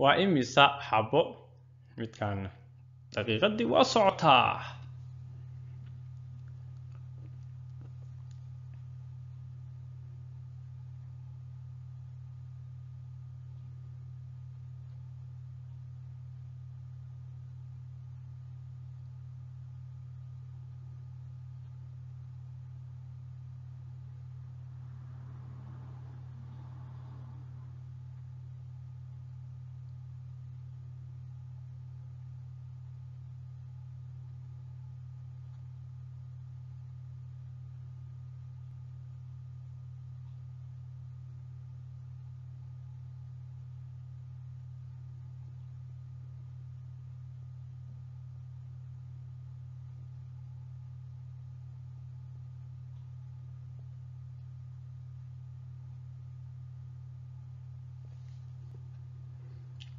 waa imisa xabo midkaana daqiiqadii waa socotaa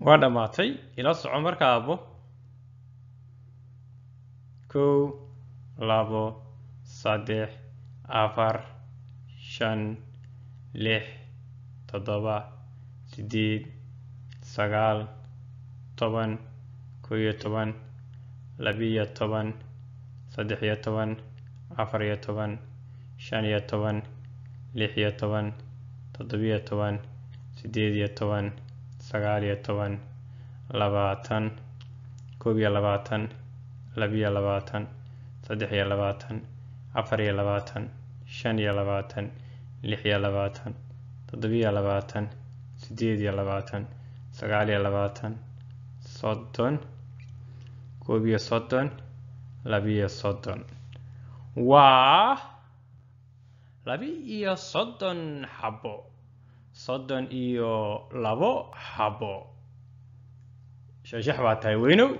waa dhammaatay ila soco marka aabbo kow labo saddex afar shan lix toddoba siddeed sagaal toban kow iyo toban labiyo toban saddex iyo toban afar iyo toban shan iyo toban lix iyo toban toddobiyo toban siddeed iyo toban sagaaliyo toban labaatan koobiyo labaatan labiyo labaatan saddexiyo labaatan afariyo labaatan shan iyo labaatan lixiyo labaatan toddobiyo labaatan sideed iyo labaatan sagaaliyo labaatan soddon koobiyo soddon labiyo soddon waa laba iyo soddon xabo soddon iyo labo habo sheeshex baa tahay weynow